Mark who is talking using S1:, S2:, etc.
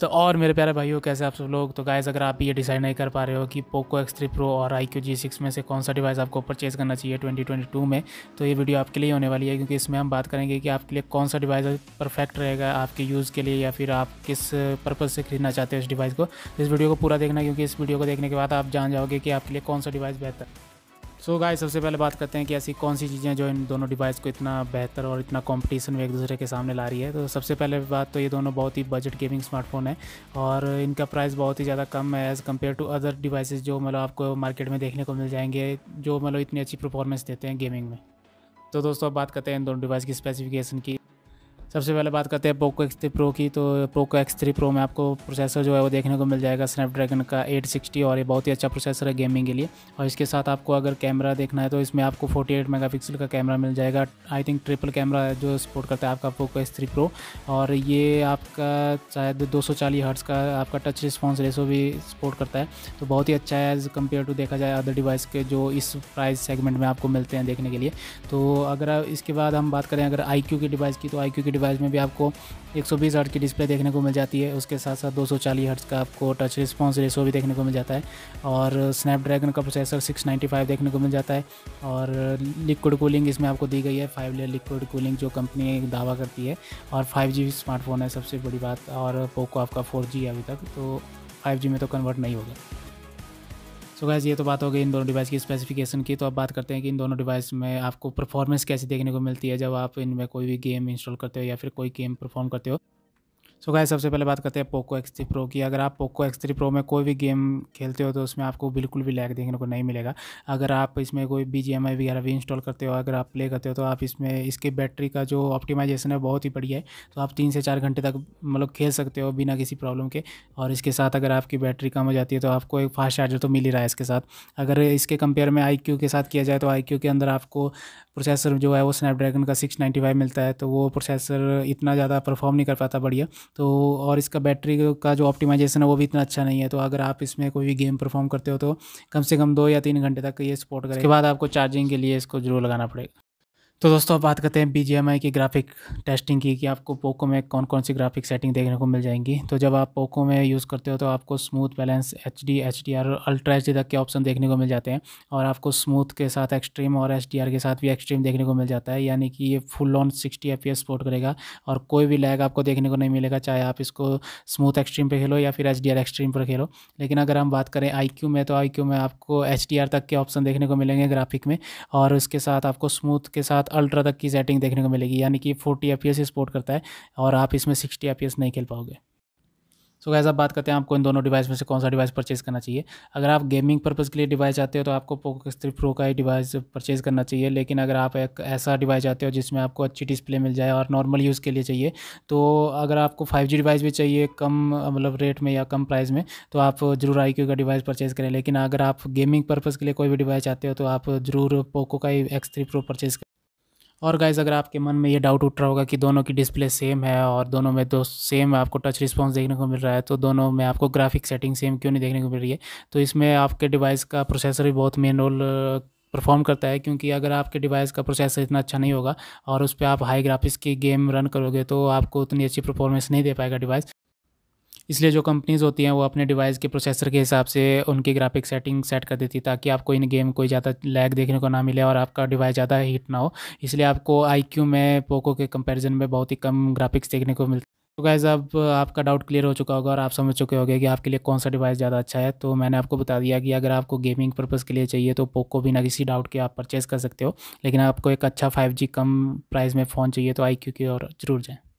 S1: तो और मेरे प्यारे भाइयों कैसे आप सब लोग तो गाइज़ अगर आप ये डिसाइड नहीं कर पा रहे हो कि पोको एक्स थ्री प्रो और आई क्यू जी सिक्स में से कौन सा डिवाइस आपको परचेज़ करना चाहिए ट्वेंटी ट्वेंटी टू में तो ये वीडियो आपके लिए होने वाली है क्योंकि इसमें हम बात करेंगे कि आपके लिए कौन सा डिवाइस परफेक्ट रहेगा आपके यूज़ के लिए या फिर आप किस पर्पज़ से खरीदना चाहते हो इस डिवाइस को तो इस वीडियो को पूरा देखना क्योंकि इस वीडियो को देखने के बाद आप जान जाओगे कि आपके लिए कौन सा डिवाइस बेहतर सो so गाइस सबसे पहले बात करते हैं कि ऐसी कौन सी चीज़ें जो इन दोनों डिवाइस को इतना बेहतर और इतना कंपटीशन में एक दूसरे के सामने ला रही है तो सबसे पहले बात तो ये दोनों बहुत ही बजट गेमिंग स्मार्टफोन है और इनका प्राइस बहुत ही ज़्यादा कम है as compare to other devices जो मतलब आपको मार्केट में देखने को मिल जाएंगे जो मतलब इतनी अच्छी परफॉर्मेंस देते हैं गेमिंग में तो दोस्तों अब बात करते हैं इन दोनों डिवाइस की स्पेसिफिकेशन की सबसे पहले बात करते हैं पोको एक्स थ्री प्रो की तो पोको एक्स थ्री प्रो में आपको प्रोसेसर जो है वो देखने को मिल जाएगा स्नैपड्रैगन का 860 और ये बहुत ही अच्छा प्रोसेसर है गेमिंग के लिए और इसके साथ आपको अगर कैमरा देखना है तो इसमें आपको 48 मेगापिक्सल का कैमरा मिल जाएगा आई थिंक ट्रिपल कैमरा जो सपोर्ट करता है आपका पोको एक्स थ्री प्रो और ये आपका शायद दो सौ का आपका टच रिस्पॉन्स रेसो भी सपोर्ट करता है तो बहुत ही अच्छा है एज़ कम्पेयर टू देखा जाए अदर डिवाइस के जो इस प्राइस सेगमेंट में आपको मिलते हैं देखने के लिए तो अगर इसके बाद हम बात करें अगर आई की डिवाइस की तो आई की डिवाइस में भी आपको 120 हर्ट की डिस्प्ले देखने को मिल जाती है उसके साथ साथ 240 सौ का आपको टच रिस्पॉन्स रेशो भी देखने को मिल जाता है और स्नैपड्रैगन का प्रोसेसर 695 देखने को मिल जाता है और लिक्विड कूलिंग इसमें आपको दी गई है फाइव लेयर लिक्विड कूलिंग जो कंपनी दावा करती है और फाइव स्मार्टफोन है सबसे बड़ी बात और पोको आपका फोर अभी तक तो फाइव में तो कन्वर्ट नहीं होगा सो गैस ये तो बात हो गई इन दोनों डिवाइस की स्पेसिफिकेशन की तो अब बात करते हैं कि इन दोनों डिवाइस में आपको परफॉर्मेंस कैसी देखने को मिलती है जब आप इनमें कोई भी गेम इंस्टॉल करते हो या फिर कोई गेम परफॉर्म करते हो सो so गाइस सबसे पहले बात करते हैं पोको एक्स थ्री प्रो की अगर आप पोको एक्स थ्री प्रो में कोई भी गेम खेलते हो तो उसमें आपको बिल्कुल भी लैग देखने को नहीं मिलेगा अगर आप इसमें कोई बी जी एम आई वगैरह भी इंस्टॉल करते हो अगर आप प्ले करते हो तो आप इसमें इसके बैटरी का जो ऑप्टिमाइजेशन है बहुत ही बढ़िया है तो आप तीन से चार घंटे तक मतलब खेल सकते हो बिना किसी प्रॉब्लम के और इसके साथ अगर आपकी बैटरी कम हो जाती है तो आपको एक फास्ट चार्जर तो मिल ही रहा है इसके साथ अगर इसके कंपेयर में आई क्यू के साथ किया जाए तो आई क्यू के अंदर आपको प्रोसेसर जो है वो स्नैपड्रैगन का सिक्स नाइन्टी फाइव मिलता है तो वो प्रोसेसर इतना ज़्यादा परफॉर्म नहीं कर पाता बढ़िया तो और इसका बैटरी का जो ऑप्टिमाइजेशन है वो भी इतना अच्छा नहीं है तो अगर आप इसमें कोई भी गेम परफॉर्म करते हो तो कम से कम दो या तीन घंटे तक ये सपोर्ट करें उसके बाद आपको चार्जिंग के लिए इसको जरूर लगाना पड़ेगा तो दोस्तों अब बात करते हैं बी की ग्राफिक टेस्टिंग की कि आपको पोको में कौन कौन सी ग्राफिक सेटिंग देखने को मिल जाएंगी तो जब आप पोको में यूज़ करते हो तो आपको smooth balance H D H D R ultra H D तक के ऑप्शन देखने को मिल जाते हैं और आपको स्मूथ के साथ एक्सट्रीम और एच डी आर के साथ भी एक्सट्रीम देखने को मिल जाता है यानी कि ये full on sixty F P support करेगा और कोई भी लैग आपको देखने को नहीं मिलेगा चाहे आप इसको स्मूथ एक्सट्रीम पर खेलो या फिर एच डी आर एक्सट्रीम पर खेलो लेकिन अगर हम बात करें आई क्यू में तो आई क्यू में आपको एच डी आर तक के ऑप्शन देखने को मिलेंगे ग्राफिक में और उसके साथ आपको स्मूथ के साथ अल्ट्रा तक की सेटिंग देखने को मिलेगी यानी कि फोर्टी एफ ही सपोर्ट करता है और आप इसमें सिक्सटी एफ नहीं खेल पाओगे सो so आप बात करते हैं आपको इन दोनों डिवाइस में से कौन सा डिवाइस परचेज करना चाहिए अगर आप गेमिंग पर्पज़ के लिए डिवाइस चाहते हो तो आपको पोको एक्स थ्री प्रो का ही डिवाइस परचेज करना चाहिए लेकिन अगर आप एक ऐसा डिवाइस चाहते हो जिसमें आपको अच्छी डिस्प्ले मिल जाए और नॉर्मल यूज़ के लिए चाहिए तो अगर आपको फाइव जी डिवाइस भी चाहिए कम मतलब रेट में या कम प्राइस में तो आप ज़रूर आई क्यू का डिवाइस परचेज करें लेकिन अगर आप गेमिंग पर्पज़ के लिए कोई भी डिवाइस चाहते हो तो आप ज़रूर पोको का ही एक्स थ्री प्रो परचेज और गाइज़ अगर आपके मन में ये डाउट उठ रहा होगा कि दोनों की डिस्प्ले सेम है और दोनों में तो सेम आपको टच रिस्पॉन्स देखने को मिल रहा है तो दोनों में आपको ग्राफिक सेटिंग सेम क्यों नहीं देखने को मिल रही है तो इसमें आपके डिवाइस का प्रोसेसर भी बहुत मेन रोल परफॉर्म करता है क्योंकि अगर आपके डिवाइस का प्रोसेसर इतना अच्छा नहीं होगा और उस पर आप हाई ग्राफिक्स की गेम रन करोगे तो आपको उतनी अच्छी परफॉर्मेंस नहीं दे पाएगा डिवाइस इसलिए जो कंपनीज़ होती हैं वो अपने डिवाइस के प्रोसेसर के हिसाब से उनकी ग्राफिक सेटिंग सेट कर देती है ताकि आपको इन गेम कोई ज़्यादा लैग देखने को ना मिले और आपका डिवाइस ज़्यादा हीट ना हो इसलिए आपको आई में पोको के कंपेरिजन में बहुत ही कम ग्राफिक्स देखने को मिलते तो गाइज़ अब आपका डाउट क्लियर हो चुका होगा और आप समझ चुके होंगे कि आपके लिए कौन सा डिवाइस ज़्यादा अच्छा है तो मैंने आपको बता दिया कि अगर आपको गेमिंग पर्पज़ के लिए चाहिए तो पोको बिना किसी डाउट के आप परचेज़ कर सकते हो लेकिन आपको एक अच्छा 5G कम प्राइस में फ़ोन चाहिए तो आई की ओर जरूर जाएँ